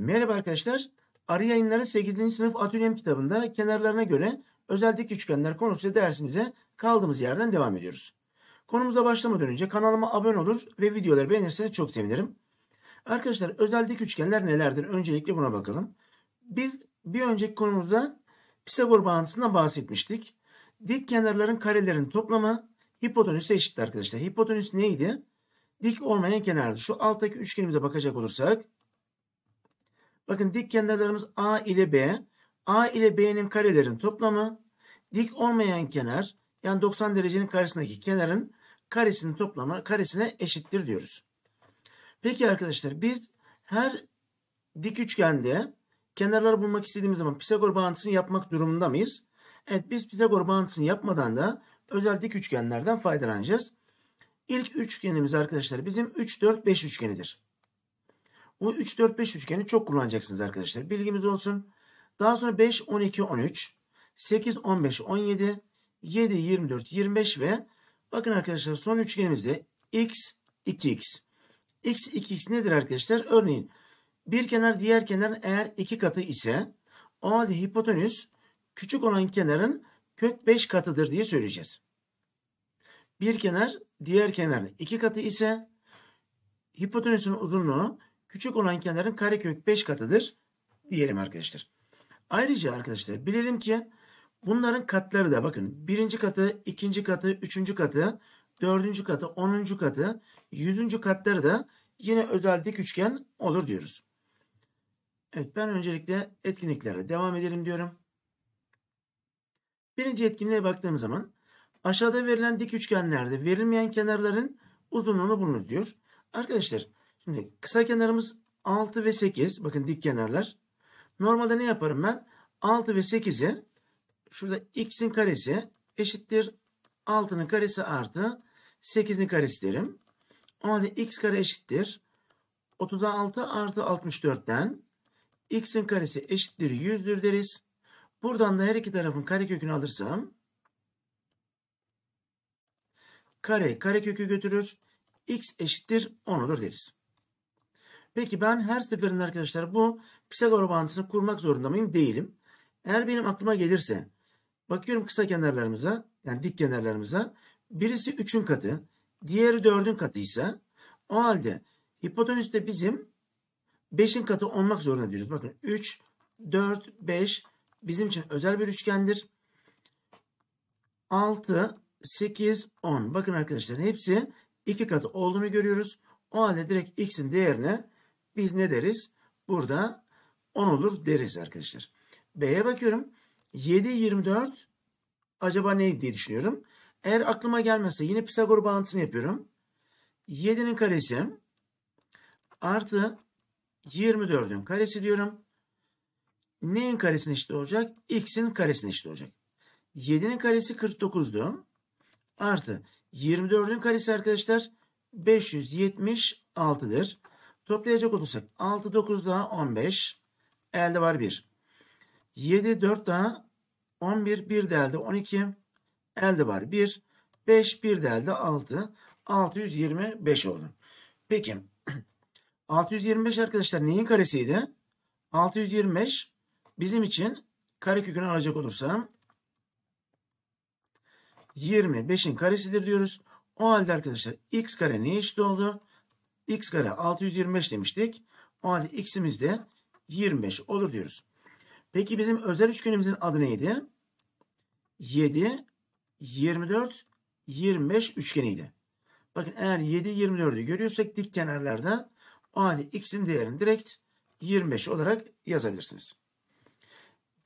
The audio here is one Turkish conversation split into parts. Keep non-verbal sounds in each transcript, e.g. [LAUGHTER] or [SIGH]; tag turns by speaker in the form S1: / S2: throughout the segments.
S1: Merhaba arkadaşlar. Arı Yayınları 8. sınıf atölyem kitabında kenarlarına göre özel dik üçgenler konusu dersimize kaldığımız yerden devam ediyoruz. Konumuza başlamadan önce kanalıma abone olur ve videoları beğenirseniz çok sevinirim. Arkadaşlar özel dik üçgenler nelerdir? Öncelikle buna bakalım. Biz bir önceki konumuzda Pisagor bağıntısından bahsetmiştik. Dik kenarların karelerin toplamı hipotenüse eşittir arkadaşlar. Hipotenüs neydi? Dik olmayan kenardı. Şu alttaki üçgenimize bakacak olursak Bakın dik kenarlarımız A ile B. A ile B'nin karelerin toplamı dik olmayan kenar yani 90 derecenin karşısındaki kenarın karesinin toplamı karesine eşittir diyoruz. Peki arkadaşlar biz her dik üçgende kenarları bulmak istediğimiz zaman Pisagor bağıntısını yapmak durumunda mıyız? Evet biz Pisagor bağıntısını yapmadan da özel dik üçgenlerden faydalanacağız. İlk üçgenimiz arkadaşlar bizim 3 4 5 üçgenidir. Bu 3-4-5 üçgeni çok kullanacaksınız arkadaşlar. Bilgimiz olsun. Daha sonra 5-12-13, 8-15-17, 7-24-25 ve bakın arkadaşlar son üçgenimizde x, 2x. x, 2x nedir arkadaşlar? Örneğin bir kenar diğer kenar eğer iki katı ise o halde hipotenüs küçük olan kenarın kök 5 katıdır diye söyleyeceğiz. Bir kenar diğer kenarın iki katı ise hipotenüsün uzunluğu küçük olan kenarın karekök 5 katıdır diyelim arkadaşlar. Ayrıca arkadaşlar bilelim ki bunların katları da bakın birinci katı, ikinci katı, üçüncü katı, dördüncü katı, onuncu katı, yüzüncü katları da yine özel dik üçgen olur diyoruz. Evet ben öncelikle etkinliklere devam edelim diyorum. Birinci etkinliğe baktığım zaman aşağıda verilen dik üçgenlerde verilmeyen kenarların uzunluğunu bulunur diyor. Arkadaşlar Şimdi kısa kenarımız 6 ve 8. Bakın dik kenarlar. Normalde ne yaparım ben? 6 ve 8'i şurada x'in karesi eşittir 6'nın karesi artı 8'in karesi derim. O halde x kare eşittir 36 artı 64'ten x'in karesi eşittir 100'dür deriz. Buradan da her iki tarafın karekökünü alırsam kare karekökü götürür. x eşittir 10 olur deriz. Peki ben her seferinde arkadaşlar bu Pisagor bağıntısını kurmak zorunda mıyım? Değilim. Eğer benim aklıma gelirse bakıyorum kısa kenarlarımıza yani dik kenarlarımıza birisi 3'ün katı diğeri 4'ün katıysa o halde hipotenüs de bizim 5'in katı olmak zorunda diyoruz. Bakın 3, 4, 5 bizim için özel bir üçgendir. 6, 8, 10. Bakın arkadaşlar hepsi 2 katı olduğunu görüyoruz. O halde direkt x'in değerine biz ne deriz? Burada 10 olur deriz arkadaşlar. B'ye bakıyorum. 7, 24 acaba ne diye düşünüyorum. Eğer aklıma gelmezse yine Pisagor bağıntısını yapıyorum. 7'nin karesi artı 24'ün karesi diyorum. Neyin karesine eşit olacak? X'in karesine eşit olacak. 7'nin karesi 49'du. Artı 24'ün karesi arkadaşlar 576'dır. Toplayacak olursak 6 9 daha 15 elde var 1. 7 4 daha 11 1 elde 12 elde var 1. 5 1 elde 6 625 oldu. Peki 625 [CLEARS THROAT] arkadaşlar neyin karesiydi? 625 bizim için kare kökünü alacak olursam 25'in karesidir diyoruz. O halde arkadaşlar x kare ne eşit oldu? x kare 625 demiştik. O halde x'imiz de 25 olur diyoruz. Peki bizim özel üçgenimizin adı neydi? 7, 24, 25 üçgeniydi. Bakın eğer 7, 24'ü görüyorsak dik kenarlarda o halde x'in değerini direkt 25 olarak yazabilirsiniz.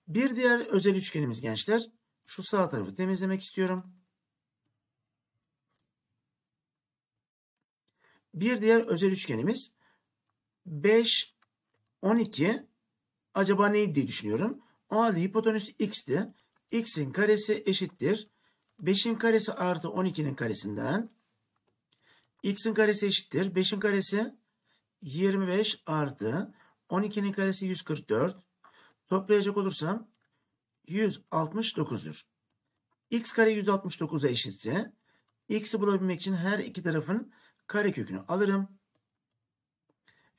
S1: Bir diğer özel üçgenimiz gençler. Şu sağ tarafı temizlemek istiyorum. Bir diğer özel üçgenimiz 5, 12 acaba neydi diye düşünüyorum. O halde hipotenüs x'ti. x'in karesi eşittir. 5'in karesi artı 12'nin karesinden. x'in karesi eşittir. 5'in karesi 25 artı 12'nin karesi 144. Toplayacak olursam 169'dur. x kare 169'a eşitse x'i bulabilmek için her iki tarafın karekökünü alırım.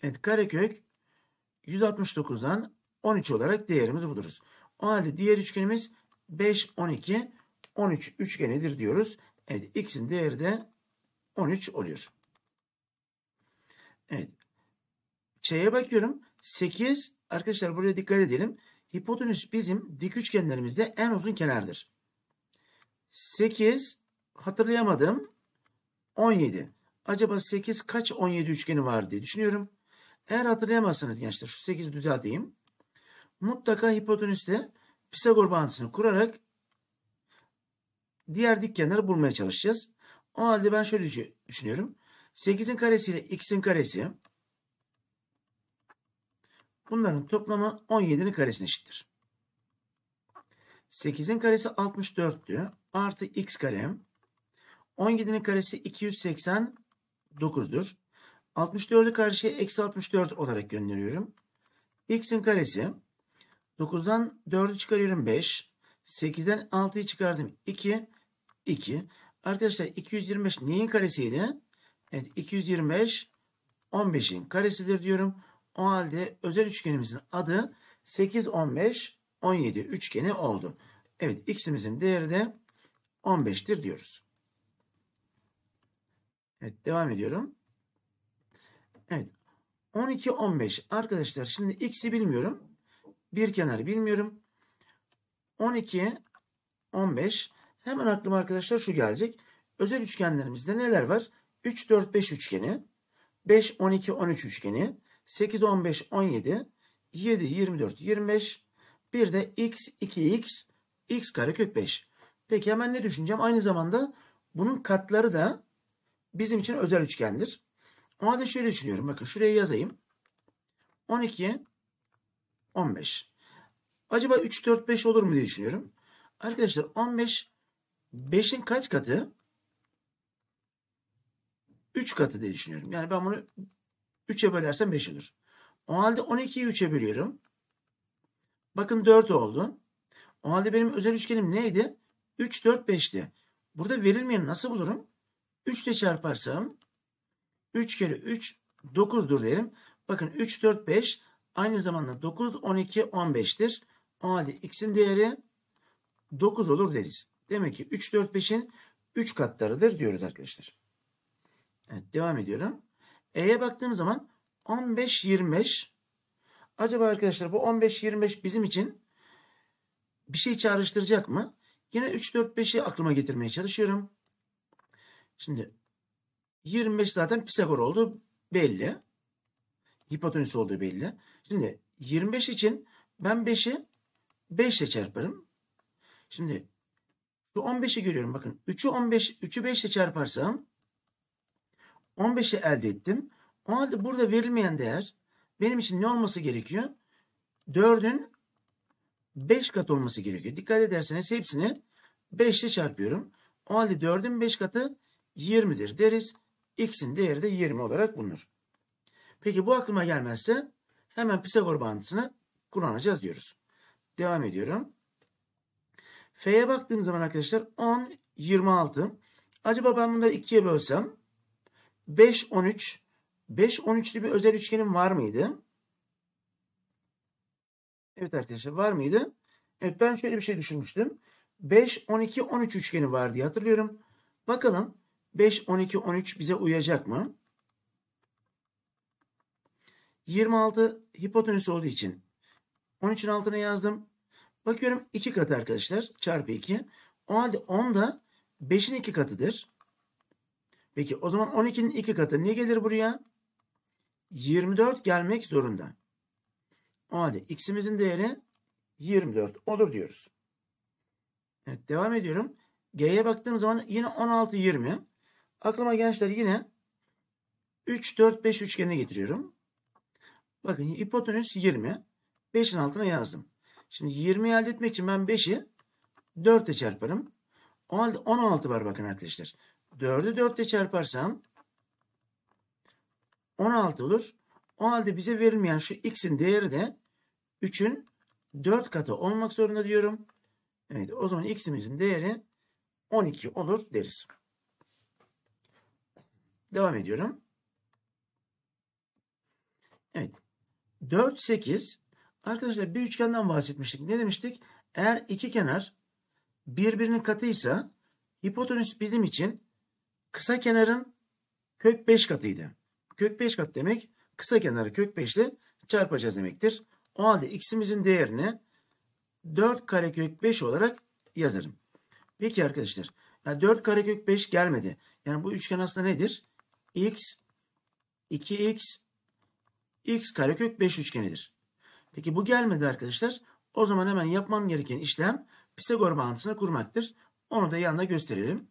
S1: Evet karekök 169'dan 13 olarak değerimizi buluruz. O halde diğer üçgenimiz 5, 12, 13 üçgenidir diyoruz. Evet x'in değeri de 13 oluyor. Evet. Ç'ye bakıyorum. 8 arkadaşlar buraya dikkat edelim. Hipotenüs bizim dik üçgenlerimizde en uzun kenardır. 8 hatırlayamadım. 17 acaba 8 kaç 17 üçgeni var diye düşünüyorum. Eğer hatırlayamazsanız gençler şu 8'i düzelteyim. Mutlaka hipotenüste Pisagor bağıntısını kurarak diğer dik kenarı bulmaya çalışacağız. O halde ben şöyle düşünüyorum. 8'in karesi ile x'in karesi bunların toplamı 17'nin karesine eşittir. 8'in karesi 64'tü. Artı x kare. 17'nin karesi 280 9'dur. 64'ü karşıya eksi 64 olarak gönderiyorum. X'in karesi 9'dan 4'ü çıkarıyorum 5. 8'den 6'yı çıkardım 2. 2. Arkadaşlar 225 neyin karesiydi? Evet 225 15'in karesidir diyorum. O halde özel üçgenimizin adı 8, 15, 17 üçgeni oldu. Evet x'imizin değeri de 15'tir diyoruz. Evet devam ediyorum. Evet 12 15 arkadaşlar şimdi x'i bilmiyorum. Bir kenarı bilmiyorum. 12 15 hemen aklıma arkadaşlar şu gelecek. Özel üçgenlerimizde neler var? 3 4 5 üçgeni, 5 12 13 üçgeni, 8 15 17, 7 24 25 bir de x 2x x kare kök 5. Peki hemen ne düşüneceğim? Aynı zamanda bunun katları da bizim için özel üçgendir. O halde şöyle düşünüyorum. Bakın şuraya yazayım. 12, 15. Acaba 3, 4, 5 olur mu diye düşünüyorum. Arkadaşlar 15, 5'in kaç katı? 3 katı diye düşünüyorum. Yani ben bunu 3'e bölersem 5 olur. O halde 12'yi 3'e bölüyorum. Bakın 4 oldu. O halde benim özel üçgenim neydi? 3, 4, 5'ti. Burada verilmeyeni nasıl bulurum? 3 ile çarparsam 3 kere 3 9'dur derim. Bakın 3, 4, 5 aynı zamanda 9, 12, 15'tir. O halde x'in değeri 9 olur deriz. Demek ki 3, 4, 5'in 3 katlarıdır diyoruz arkadaşlar. Evet devam ediyorum. E'ye baktığım zaman 15, 25. Acaba arkadaşlar bu 15, 25 bizim için bir şey çağrıştıracak mı? Yine 3, 4, 5'i aklıma getirmeye çalışıyorum. Şimdi 25 zaten Pisagor olduğu belli. Hipotenüs olduğu belli. Şimdi 25 için ben 5'i 5 ile çarparım. Şimdi şu 15'i görüyorum bakın. 3'ü 15, 3'ü 5 ile çarparsam 15'i elde ettim. O halde burada verilmeyen değer benim için ne olması gerekiyor? 4'ün 5 kat olması gerekiyor. Dikkat ederseniz hepsini 5 ile çarpıyorum. O halde 4'ün 5 katı 20'dir deriz. X'in değeri de 20 olarak bulunur. Peki bu aklıma gelmezse hemen Pisagor bağıntısını kullanacağız diyoruz. Devam ediyorum. F'ye baktığım zaman arkadaşlar 10, 26. Acaba ben bunları ikiye bölsem 5, 13. 5, 13'lü bir özel üçgenim var mıydı? Evet arkadaşlar var mıydı? Evet ben şöyle bir şey düşünmüştüm. 5, 12, 13 üçgeni var diye hatırlıyorum. Bakalım 5, 12, 13 bize uyacak mı? 26 hipotenüs olduğu için 13'ün altına yazdım. Bakıyorum 2 katı arkadaşlar. Çarpı 2. O halde 10 da 5'in 2 katıdır. Peki o zaman 12'nin 2 katı ne gelir buraya? 24 gelmek zorunda. O halde x'imizin değeri 24 olur diyoruz. Evet devam ediyorum. G'ye baktığım zaman yine 16, 20. Aklıma gençler yine 3, 4, 5 üçgeni getiriyorum. Bakın hipotenüs 20. 5'in altına yazdım. Şimdi 20'yi elde etmek için ben 5'i 4'e çarparım. O halde 16 var bakın arkadaşlar. 4'ü 4'te çarparsam 16 olur. O halde bize verilmeyen şu x'in değeri de 3'ün 4 katı olmak zorunda diyorum. Evet o zaman x'imizin değeri 12 olur deriz. Devam ediyorum. Evet. 4, 8. Arkadaşlar bir üçgenden bahsetmiştik. Ne demiştik? Eğer iki kenar birbirinin katıysa hipotenüs bizim için kısa kenarın kök 5 katıydı. Kök 5 kat demek kısa kenarı kök 5 ile çarpacağız demektir. O halde x'imizin değerini 4 kare kök 5 olarak yazarım. Peki arkadaşlar yani 4 kare kök 5 gelmedi. Yani bu üçgen aslında nedir? x 2x x karekök 5 üçgenidir. Peki bu gelmedi arkadaşlar. O zaman hemen yapmam gereken işlem Pisagor bağıntısını kurmaktır. Onu da yanına gösterelim.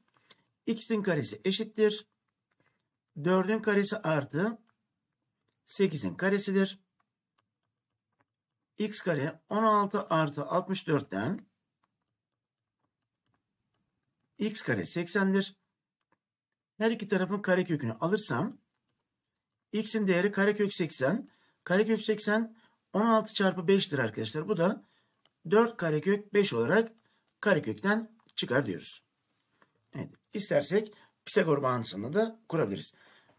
S1: x'in karesi eşittir. 4'ün karesi artı 8'in karesidir. x kare 16 artı 64'ten x kare 80'dir. Her iki tarafın karekökünü alırsam x'in değeri karekök 80. Karekök 80 16 çarpı 5'tir arkadaşlar. Bu da 4 karekök 5 olarak karekökten çıkar diyoruz. Evet, istersek Pisagor bağıntısını da kurabiliriz.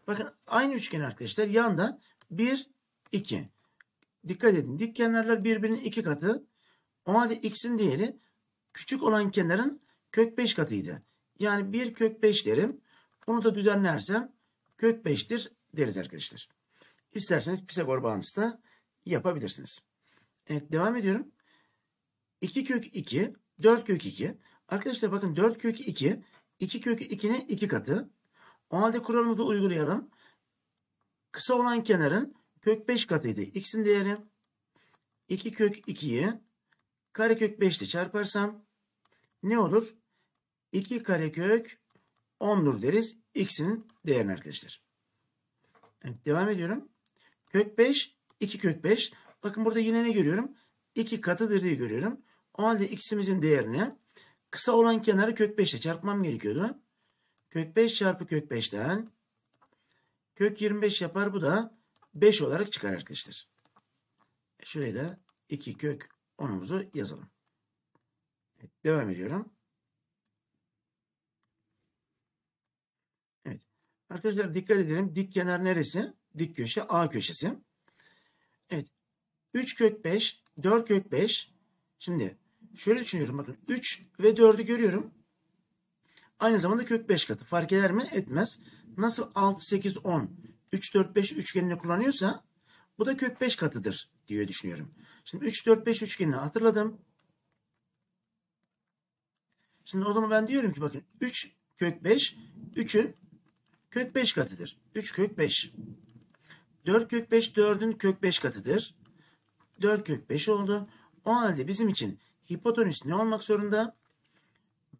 S1: Bakın aynı üçgen arkadaşlar yanda 1, 2. Dikkat edin dik kenarlar birbirinin iki katı. O halde x'in değeri küçük olan kenarın kök 5 katıydı. Yani 1 kök 5 derim. Onu da düzenlersem kök 5'tir deriz arkadaşlar. İsterseniz Pisagor bağıntısı da yapabilirsiniz. Evet devam ediyorum. 2 kök 2, 4 kök 2. Arkadaşlar bakın 4 kök 2, 2 kök 2'nin 2 katı. O halde kuralımızı uygulayalım. Kısa olan kenarın kök 5 katıydı. X'in değeri 2 kök 2'yi karekök 5 ile çarparsam ne olur? 2 karekök 10'dur deriz. X'inin değerini arkadaşlar. Evet, devam ediyorum. Kök 5, 2 kök 5. Bakın burada yine ne görüyorum? 2 katıdır diye görüyorum. O halde x'imizin değerini kısa olan kenarı kök 5 ile çarpmam gerekiyordu. Kök 5 çarpı kök 5'ten kök 25 yapar. Bu da 5 olarak çıkar arkadaşlar. Şuraya da 2 kök 10'umuzu yazalım. Evet, devam ediyorum. Arkadaşlar dikkat edelim. Dik kenar neresi? Dik köşe A köşesi. Evet. 3 kök 5, 4 kök 5. Şimdi şöyle düşünüyorum bakın. 3 ve 4'ü görüyorum. Aynı zamanda kök 5 katı. Fark eder mi? Etmez. Nasıl 6, 8, 10, 3, 4, 5 üçgenini kullanıyorsa bu da kök 5 katıdır diye düşünüyorum. Şimdi 3, 4, 5 üçgenini hatırladım. Şimdi o zaman ben diyorum ki bakın 3 kök 5, 3'ün kök 5 katıdır. 3 kök 5. 4 kök 5 4'ün kök 5 katıdır. 4 kök 5 oldu. O halde bizim için hipotenüs ne olmak zorunda?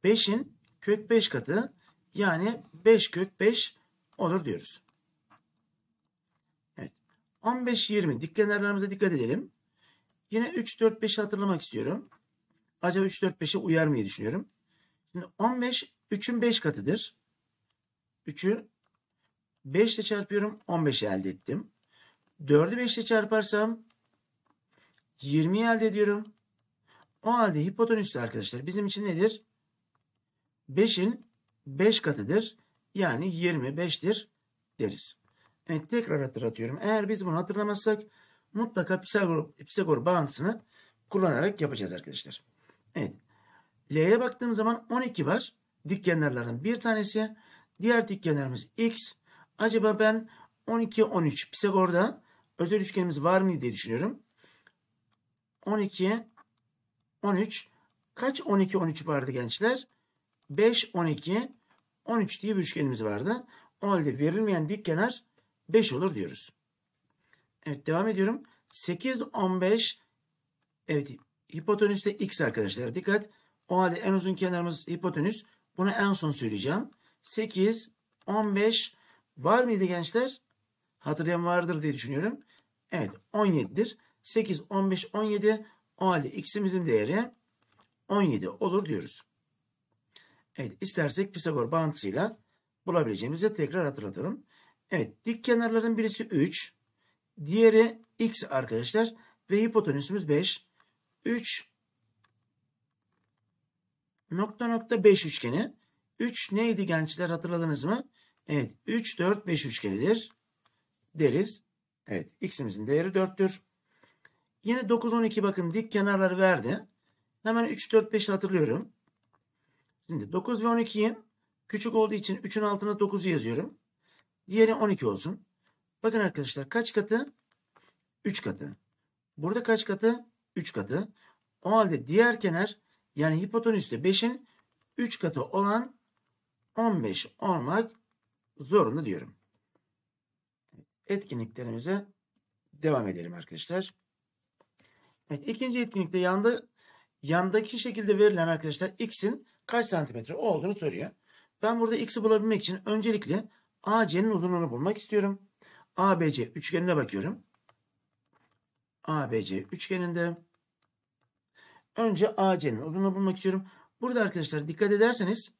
S1: 5'in kök 5 katı yani 5 kök 5 olur diyoruz. Evet. 15 20 dik kenarlarımıza dikkat edelim. Yine 3 4 5'i hatırlamak istiyorum. Acaba 3 4 5'e uyar mı diye düşünüyorum. Şimdi 15 3'ün 5 katıdır. 3'ü 5 ile çarpıyorum 15 elde ettim. 4'ü 5 ile çarparsam 20 elde ediyorum. O halde hipotenüs arkadaşlar bizim için nedir? 5'in 5 katıdır. Yani 25'tir deriz. Evet tekrar hatırlatıyorum. Eğer biz bunu hatırlamazsak mutlaka Pisagor, Pisagor bağıntısını kullanarak yapacağız arkadaşlar. Evet. L'ye baktığım zaman 12 var. Dik kenarların bir tanesi. Diğer dik kenarımız x. Acaba ben 12, 13 Pisagor'da özel üçgenimiz var mı diye düşünüyorum. 12, 13 kaç 12, 13 vardı gençler? 5, 12, 13 diye bir üçgenimiz vardı. O halde verilmeyen dik kenar 5 olur diyoruz. Evet devam ediyorum. 8, 15 evet hipotenüs de x arkadaşlar dikkat. O halde en uzun kenarımız hipotenüs. Bunu en son söyleyeceğim. 8, 15, 15 Var mıydı gençler? Hatırlayan vardır diye düşünüyorum. Evet 17'dir. 8, 15, 17. O halde x'imizin değeri 17 olur diyoruz. Evet istersek Pisagor bağıntısıyla bulabileceğimizi tekrar hatırlatalım. Evet dik kenarların birisi 3. Diğeri x arkadaşlar. Ve hipotenüsümüz 5. 3 nokta nokta 5 üçgeni. 3 neydi gençler hatırladınız mı? Evet 3, 4, 5 üçgenidir deriz. Evet x'imizin değeri 4'tür. Yine 9, 12 bakın dik kenarları verdi. Hemen 3, 4, 5 hatırlıyorum. Şimdi 9 ve 12'yi küçük olduğu için 3'ün altına 9'u yazıyorum. Diğeri 12 olsun. Bakın arkadaşlar kaç katı? 3 katı. Burada kaç katı? 3 katı. O halde diğer kenar yani hipotenüste 5'in 3 katı olan 15 olmak zorunlu diyorum. Etkinliklerimize devam edelim arkadaşlar. Evet, ikinci etkinlikte yanda yandaki şekilde verilen arkadaşlar x'in kaç santimetre olduğunu soruyor. Ben burada x'i bulabilmek için öncelikle AC'nin uzunluğunu bulmak istiyorum. ABC üçgenine bakıyorum. ABC üçgeninde önce AC'nin uzunluğunu bulmak istiyorum. Burada arkadaşlar dikkat ederseniz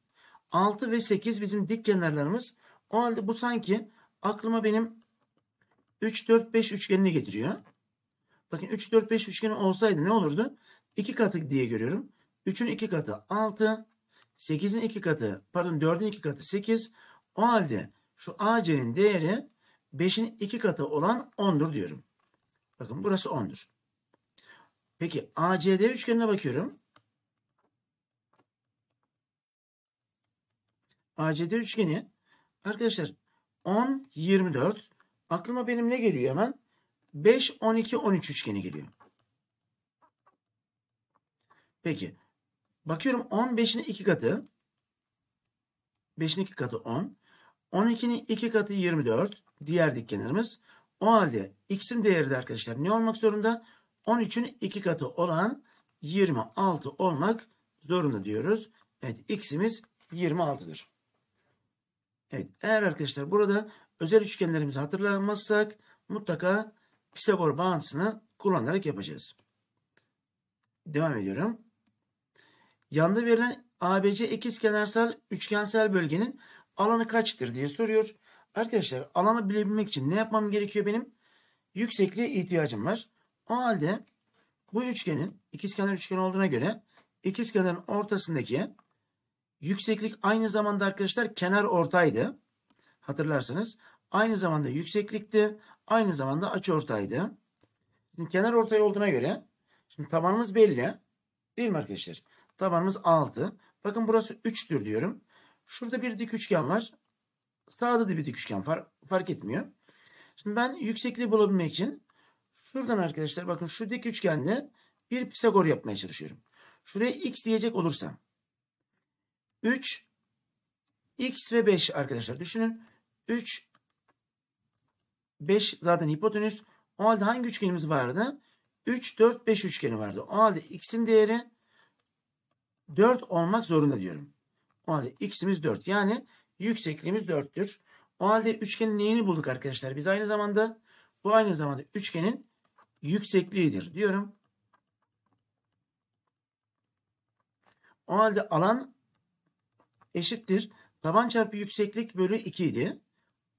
S1: 6 ve 8 bizim dik kenarlarımız o halde bu sanki aklıma benim 3 4 5 üçgenini getiriyor. Bakın 3 4 5 üçgeni olsaydı ne olurdu? 2 katı diye görüyorum. 3'ün 2 katı 6, 8'in 2 katı pardon 4'ün 2 katı 8. O halde şu AC'nin değeri 5'in 2 katı olan 10'dur diyorum. Bakın burası 10'dur. Peki ACD üçgenine bakıyorum. ACD üçgeni Arkadaşlar 10, 24. Aklıma benim ne geliyor hemen? 5, 12, 13 üçgeni geliyor. Peki. Bakıyorum 15'in 2 katı. 5'in 2 katı 10. 12'nin 2 katı 24. Diğer dik kenarımız. O halde x'in değeri de arkadaşlar ne olmak zorunda? 13'ün 2 katı olan 26 olmak zorunda diyoruz. Evet x'imiz 26'dır. Evet eğer arkadaşlar burada özel üçgenlerimizi hatırlamazsak mutlaka Pisagor bağıntısını kullanarak yapacağız. Devam ediyorum. Yanda verilen ABC ikizkenarsal üçgensel bölgenin alanı kaçtır diye soruyor. Arkadaşlar alanı bilebilmek için ne yapmam gerekiyor benim? Yüksekliğe ihtiyacım var. O halde bu üçgenin ikizkenar üçgen olduğuna göre ikizkenarın ortasındaki Yükseklik aynı zamanda arkadaşlar kenar ortaydı. Hatırlarsınız. Aynı zamanda yükseklikti. Aynı zamanda açı ortaydı. Şimdi kenar ortay olduğuna göre şimdi tabanımız belli. Değil mi arkadaşlar? Tabanımız 6. Bakın burası 3'tür diyorum. Şurada bir dik üçgen var. Sağda da bir dik üçgen var. Fark etmiyor. Şimdi ben yüksekliği bulabilmek için şuradan arkadaşlar bakın şu dik üçgende bir Pisagor yapmaya çalışıyorum. Şuraya x diyecek olursam 3 x ve 5 arkadaşlar düşünün. 3 5 zaten hipotenüs. O halde hangi üçgenimiz vardı? 3 4 5 üçgeni vardı. O halde x'in değeri 4 olmak zorunda diyorum. O halde x'imiz 4. Yani yüksekliğimiz 4'tür. O halde üçgenin neyini bulduk arkadaşlar? Biz aynı zamanda bu aynı zamanda üçgenin yüksekliğidir diyorum. O halde alan eşittir. Taban çarpı yükseklik bölü 2 idi.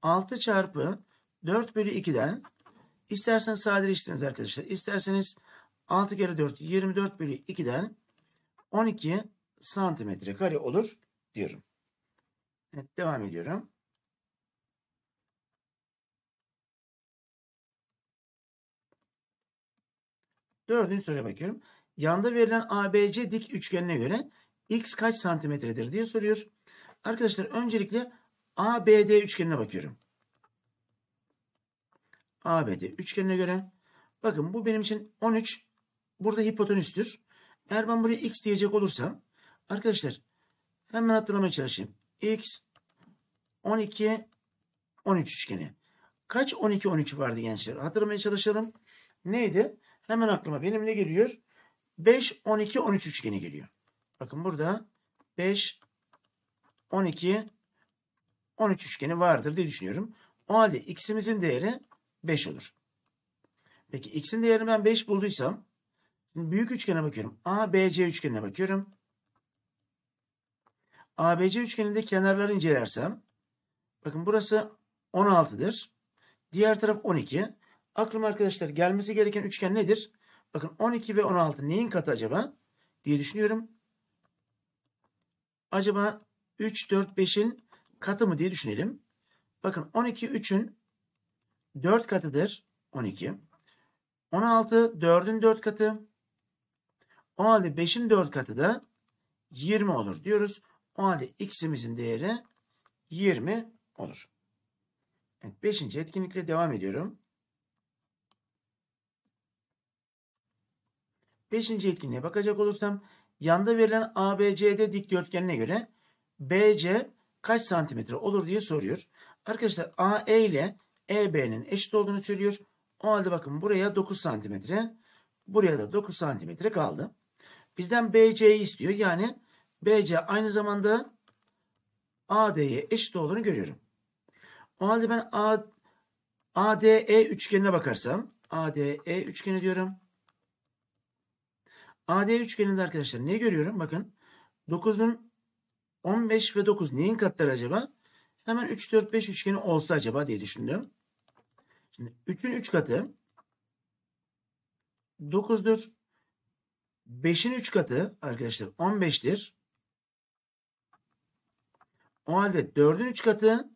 S1: 6 çarpı 4 bölü 2'den isterseniz sadeleştiriniz arkadaşlar. İsterseniz 6 kere 4 24 bölü 2'den 12 santimetre kare olur diyorum. Evet devam ediyorum. Dördüncü soruya bakıyorum. Yanda verilen ABC dik üçgenine göre x kaç santimetredir diye soruyor. Arkadaşlar öncelikle ABD üçgenine bakıyorum. ABD üçgenine göre bakın bu benim için 13 burada hipotenüstür. Eğer ben buraya x diyecek olursam arkadaşlar hemen hatırlamaya çalışayım. x 12 13 üçgeni. Kaç 12 13 vardı gençler? Hatırlamaya çalışalım. Neydi? Hemen aklıma benim ne geliyor? 5 12 13 üçgeni geliyor. Bakın burada 5, 12, 13 üçgeni vardır diye düşünüyorum. O halde x'imizin değeri 5 olur. Peki x'in değerini ben 5 bulduysam şimdi büyük üçgene bakıyorum. ABC üçgenine bakıyorum. ABC üçgeninde kenarları incelersem bakın burası 16'dır. Diğer taraf 12. Aklım arkadaşlar gelmesi gereken üçgen nedir? Bakın 12 ve 16 neyin katı acaba diye düşünüyorum acaba 3, 4, 5'in katı mı diye düşünelim. Bakın 12, 3'ün 4 katıdır 12. 16, 4'ün 4 katı. O 5'in 4 katı da 20 olur diyoruz. O halde x'imizin değeri 20 olur. Evet, 5. etkinlikle devam ediyorum. 5. etkinliğe bakacak olursam Yanda verilen ABCD dikdörtgenine göre BC kaç santimetre olur diye soruyor. Arkadaşlar AE ile EB'nin eşit olduğunu söylüyor. O halde bakın buraya 9 santimetre. Buraya da 9 santimetre kaldı. Bizden BC'yi istiyor. Yani BC aynı zamanda AD'ye eşit olduğunu görüyorum. O halde ben ADE üçgenine bakarsam ADE üçgeni diyorum. AD üçgeninde arkadaşlar ne görüyorum? Bakın 9'un 15 ve 9 neyin katları acaba? Hemen 3, 4, 5 üçgeni olsa acaba diye düşündüm. Şimdi 3'ün 3 katı 9'dur. 5'in 3 katı arkadaşlar 15'tir. O halde 4'ün 3 katı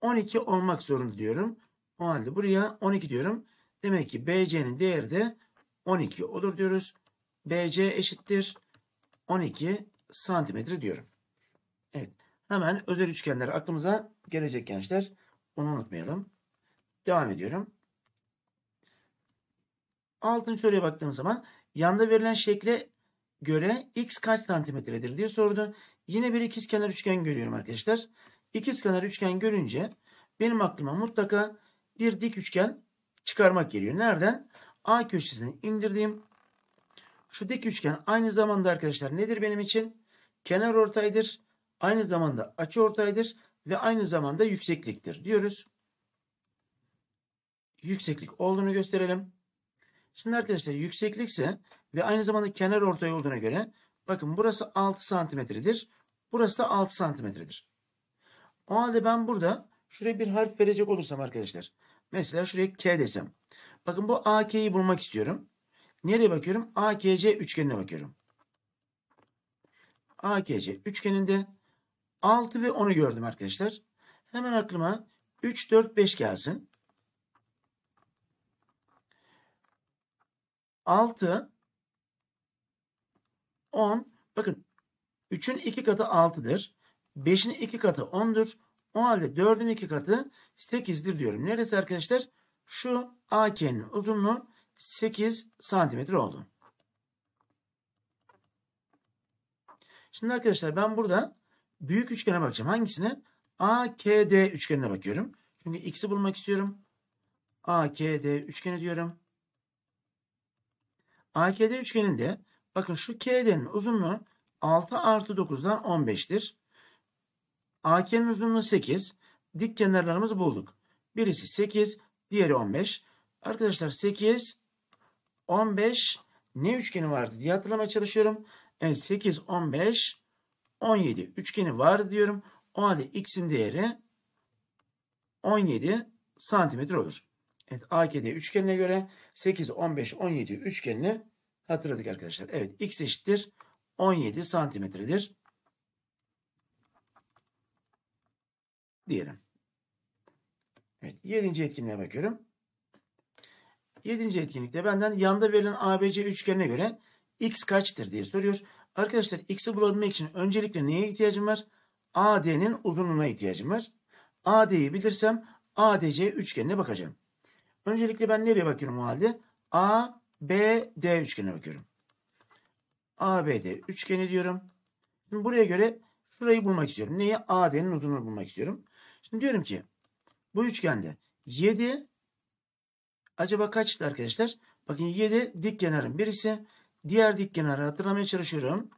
S1: 12 olmak zorunda diyorum. O halde buraya 12 diyorum. Demek ki BC'nin değeri de 12 olur diyoruz. BC eşittir 12 santimetre diyorum. Evet. Hemen özel üçgenler aklımıza gelecek gençler. Onu unutmayalım. Devam ediyorum. Altın soruya baktığım zaman yanda verilen şekle göre x kaç santimetredir diye sordu. Yine bir ikizkenar üçgen görüyorum arkadaşlar. İkizkenar üçgen görünce benim aklıma mutlaka bir dik üçgen çıkarmak geliyor. Nereden? A köşesini indirdiğim şu dik üçgen aynı zamanda arkadaşlar nedir benim için? Kenar ortaydır. Aynı zamanda açı ortaydır ve aynı zamanda yüksekliktir diyoruz. Yükseklik olduğunu gösterelim. Şimdi arkadaşlar yükseklikse ve aynı zamanda kenar ortay olduğuna göre bakın burası 6 santimetredir. Burası da 6 santimetredir. O halde ben burada şuraya bir harf verecek olursam arkadaşlar. Mesela şuraya K desem. Bakın bu AK'yi bulmak istiyorum. Nereye bakıyorum? AKC üçgenine bakıyorum. AKC üçgeninde 6 ve 10'u gördüm arkadaşlar. Hemen aklıma 3, 4, 5 gelsin. 6, 10. Bakın 3'ün 2 katı 6'dır. 5'in 2 katı 10'dur. O halde 4'ün 2 katı 8'dir diyorum. Neresi arkadaşlar? Şu AK'nin uzunluğu 8 santimetre oldu. Şimdi arkadaşlar ben burada büyük üçgene bakacağım. Hangisine? AKD üçgenine bakıyorum. Çünkü x'i bulmak istiyorum. AKD üçgeni diyorum. AKD üçgeninde bakın şu KD'nin uzunluğu 6 artı 9'dan 15'tir. AK'nin uzunluğu 8. Dik kenarlarımızı bulduk. Birisi 8, Diğeri 15. Arkadaşlar 8, 15 ne üçgeni vardı diye hatırlamaya çalışıyorum. Evet 8, 15, 17 üçgeni vardı diyorum. O halde x'in değeri 17 santimetre olur. Evet AKD üçgenine göre 8, 15, 17 üçgenini hatırladık arkadaşlar. Evet x eşittir 17 santimetredir diyelim. Evet, yedinci etkinliğe bakıyorum. Yedinci etkinlikte benden yanda verilen ABC üçgenine göre x kaçtır diye soruyor. Arkadaşlar x'i bulabilmek için öncelikle neye ihtiyacım var? AD'nin uzunluğuna ihtiyacım var. AD'yi bilirsem ADC üçgenine bakacağım. Öncelikle ben nereye bakıyorum o halde? ABD üçgenine bakıyorum. ABD üçgeni diyorum. Şimdi buraya göre şurayı bulmak istiyorum. Neyi? AD'nin uzunluğunu bulmak istiyorum. Şimdi diyorum ki bu üçgende 7 acaba kaçtı arkadaşlar? Bakın 7 dik kenarın birisi. Diğer dik kenarı hatırlamaya çalışıyorum.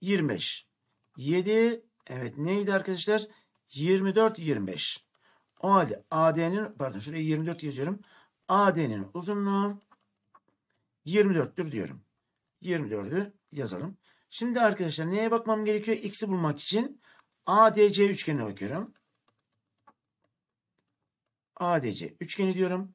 S1: 25. 7 evet neydi arkadaşlar? 24 25. O halde AD'nin pardon şuraya 24 yazıyorum. AD'nin uzunluğu 24'tür diyorum. 24'ü yazalım. Şimdi arkadaşlar neye bakmam gerekiyor? X'i bulmak için ADC üçgenine bakıyorum. ADC üçgeni diyorum.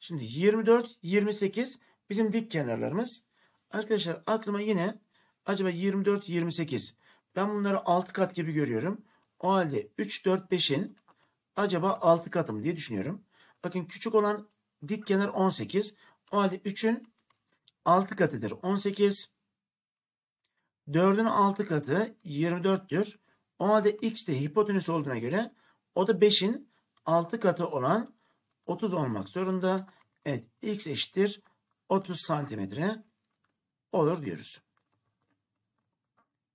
S1: Şimdi 24, 28 bizim dik kenarlarımız. Arkadaşlar aklıma yine acaba 24, 28 ben bunları 6 kat gibi görüyorum. O halde 3, 4, 5'in acaba 6 katı mı diye düşünüyorum. Bakın küçük olan dik kenar 18. O halde 3'ün 6 katıdır 18. 4'ün 6 katı 24'tür. O halde x de hipotenüs olduğuna göre o da 5'in 6 katı olan 30 olmak zorunda. Evet x eşittir 30 santimetre olur diyoruz.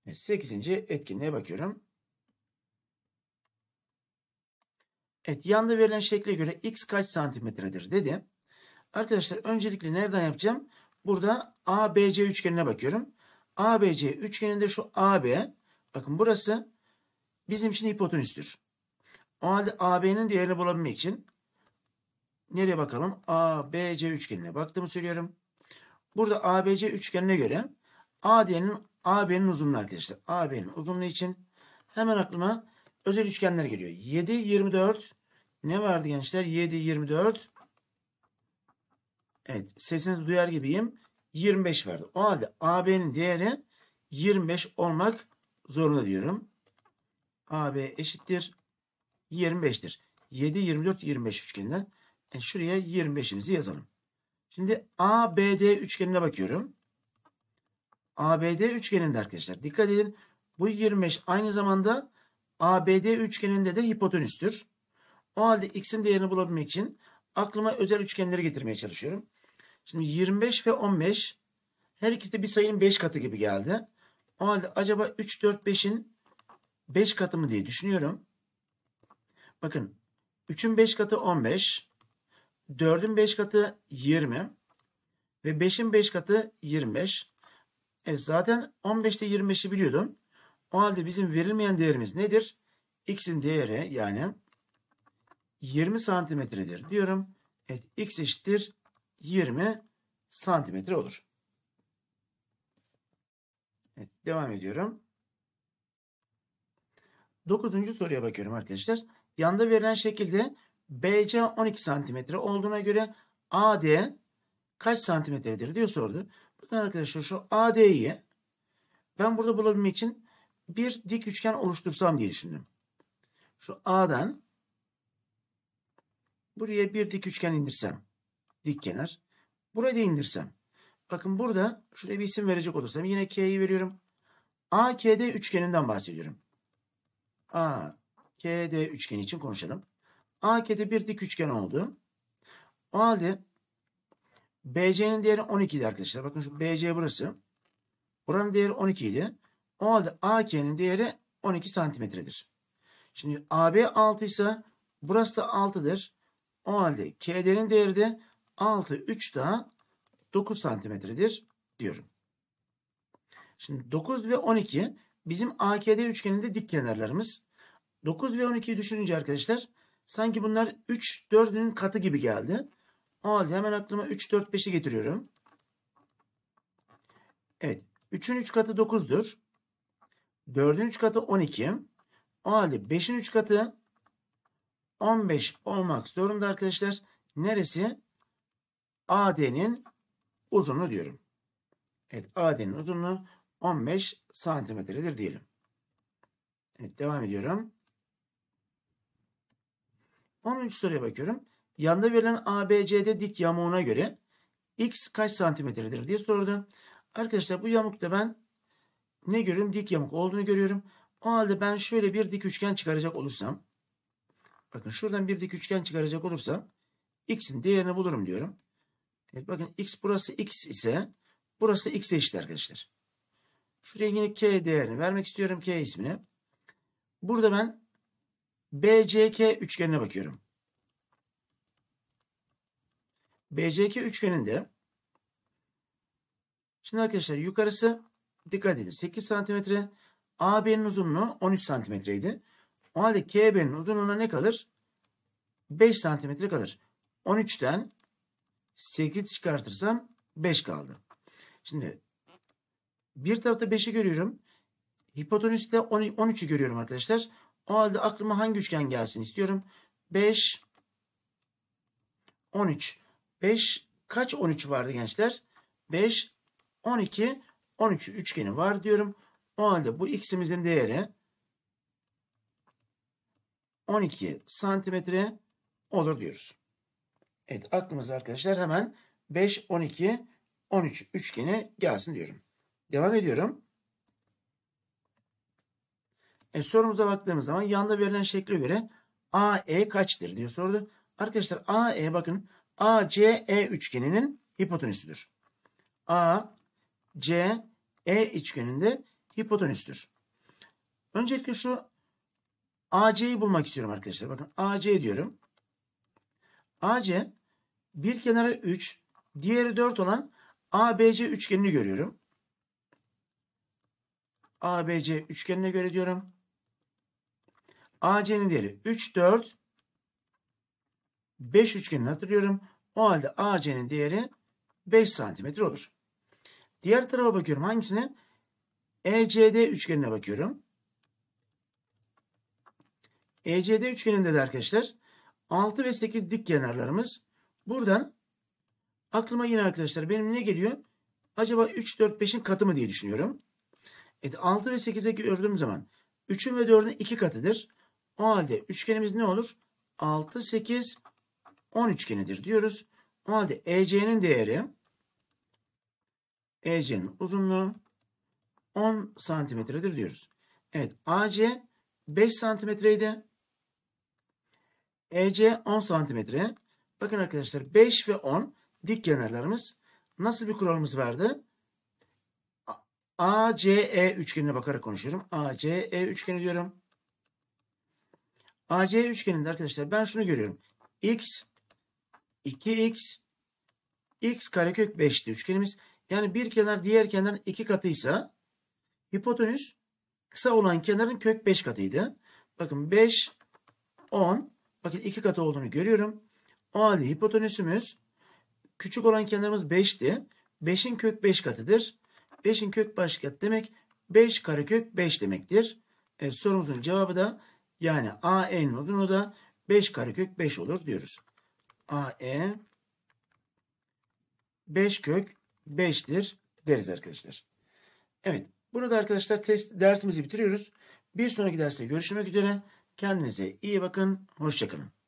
S1: Evet, 8. etkinliğe bakıyorum. Evet yanda verilen şekle göre x kaç santimetredir dedi. Arkadaşlar öncelikle nereden yapacağım? Burada ABC üçgenine bakıyorum. ABC üçgeninde şu AB bakın burası bizim için hipotenüstür. AB'nin değerini bulabilmek için nereye bakalım? ABC üçgenine baktığımı söylüyorum. Burada ABC üçgenine göre AD'nin AB'nin uzunluğu arkadaşlar. AB'nin uzunluğu için hemen aklıma özel üçgenler geliyor. 7, 24 ne vardı gençler? 7, 24 Evet sesinizi duyar gibiyim. 25 vardı. O halde AB'nin değeri 25 olmak zorunda diyorum. AB eşittir 25'tir. 7, 24, 25 üçgeninden. Yani e, şuraya 25'imizi yazalım. Şimdi ABD üçgenine bakıyorum. ABD üçgeninde arkadaşlar dikkat edin. Bu 25 aynı zamanda ABD üçgeninde de hipotenüstür. O halde x'in değerini bulabilmek için aklıma özel üçgenleri getirmeye çalışıyorum. Şimdi 25 ve 15 her ikisi de bir sayının 5 katı gibi geldi. O halde acaba 3, 4, 5'in 5 katı mı diye düşünüyorum. Bakın 3'ün 5 katı 15. 4'ün 5 katı 20. Ve 5'in 5 katı 25. E zaten 15'te 25'i biliyordum. O halde bizim verilmeyen değerimiz nedir? X'in değeri yani 20 santimetredir diyorum. Evet X eşittir 20 santimetre olur. Evet, devam ediyorum. Dokuzuncu soruya bakıyorum arkadaşlar. Yanda verilen şekilde BC 12 santimetre olduğuna göre AD kaç santimetredir diyor sordu. Bakın arkadaşlar şu AD'yi ben burada bulabilmek için bir dik üçgen oluştursam diye düşündüm. Şu A'dan buraya bir dik üçgen indirsem. Dik kenar. Buraya da indirsem. Bakın burada şuraya bir isim verecek olursam yine K'yi veriyorum. AKD üçgeninden bahsediyorum. A, KD üçgeni için konuşalım. AK'de bir dik üçgen oldu. O halde BC'nin değeri 12 idi arkadaşlar. Bakın şu BC burası. Buranın değeri 12 idi. O halde AK'nin değeri 12 santimetredir. Şimdi AB 6 ise burası da 6'dır. O halde KD'nin değeri de 6, 3 daha 9 santimetredir diyorum. Şimdi 9 ve 12 bizim AKD üçgeninde dik kenarlarımız. 9 ve 12'yi düşününce arkadaşlar sanki bunlar 3 4'ünün katı gibi geldi. O halde hemen aklıma 3 4 5'i getiriyorum. Evet. 3'ün 3 katı 9'dur. 4'ün 3 katı 12. O halde 5'in 3 katı 15 olmak zorunda arkadaşlar. Neresi? AD'nin uzunluğu diyorum. Evet AD'nin uzunluğu 15 santimetredir diyelim. Evet devam ediyorum. 13. soruya bakıyorum. Yanında verilen ABCD dik yamuğuna göre x kaç santimetredir diye sordu. Arkadaşlar bu yamukta ben ne görüyorum? Dik yamuk olduğunu görüyorum. O halde ben şöyle bir dik üçgen çıkaracak olursam bakın şuradan bir dik üçgen çıkaracak olursam x'in değerini bulurum diyorum. Evet, bakın x burası x ise burası x'e eşit arkadaşlar. Şuraya yine k değerini vermek istiyorum. k ismini. Burada ben BCK üçgenine bakıyorum. BCK üçgeninde şimdi arkadaşlar yukarısı dikkat edin 8 santimetre AB'nin uzunluğu 13 santimetreydi. O halde KB'nin uzunluğuna ne kalır? 5 santimetre kalır. 13'ten 8 çıkartırsam 5 kaldı. Şimdi bir tarafta 5'i görüyorum. Hipotenüste 13'ü görüyorum arkadaşlar. O halde aklıma hangi üçgen gelsin istiyorum? 5, 13. 5 kaç 13 vardı gençler? 5, 12, 13 üçgeni var diyorum. O halde bu x'imizin değeri 12 santimetre olur diyoruz. Evet aklımızda arkadaşlar hemen 5, 12, 13 üçgeni gelsin diyorum. Devam ediyorum. E, sorumuza baktığımız zaman yanda verilen şekle göre AE kaçtır diye sordu. Arkadaşlar AE bakın ACE üçgeninin hipotenüsüdür. ACE üçgeninde hipotenüstür. Öncelikle şu AC'yi bulmak istiyorum arkadaşlar. Bakın AC diyorum. AC bir kenarı 3, diğeri 4 olan ABC üçgenini görüyorum. ABC üçgenine göre diyorum. AC'nin değeri 3, 4, 5 üçgenini hatırlıyorum. O halde AC'nin değeri 5 santimetre olur. Diğer tarafa bakıyorum. Hangisine? ECD üçgenine bakıyorum. ECD üçgeninde de arkadaşlar 6 ve 8 dik kenarlarımız. Buradan aklıma yine arkadaşlar benim ne geliyor? Acaba 3, 4, 5'in katı mı diye düşünüyorum. Evet, 6 ve 8'e gördüğüm zaman 3'ün ve 4'ün 2 katıdır. O halde üçgenimiz ne olur? 6, 8, 10 üçgenidir diyoruz. O halde EC'nin değeri EC'nin uzunluğu 10 santimetredir diyoruz. Evet AC 5 santimetreydi. EC 10 santimetre. Bakın arkadaşlar 5 ve 10 dik kenarlarımız. Nasıl bir kuralımız vardı? ACE üçgenine bakarak konuşuyorum. ACE üçgeni diyorum. AC üçgeninde arkadaşlar ben şunu görüyorum. X 2x x karekök 5'ti üçgenimiz. Yani bir kenar diğer kenarın iki katıysa hipotenüs kısa olan kenarın kök 5 katıydı. Bakın 5 10 bakın iki katı olduğunu görüyorum. O halde hipotenüsümüz küçük olan kenarımız 5'ti. 5'in kök 5 katıdır. 5'in kök baş demek 5 karekök 5 demektir. Evet, sorumuzun cevabı da yani A en o da 5 karekök 5 olur diyoruz. A e 5 kök 5'tir deriz arkadaşlar. Evet. Burada arkadaşlar test dersimizi bitiriyoruz. Bir sonraki derste görüşmek üzere. Kendinize iyi bakın. Hoşçakalın.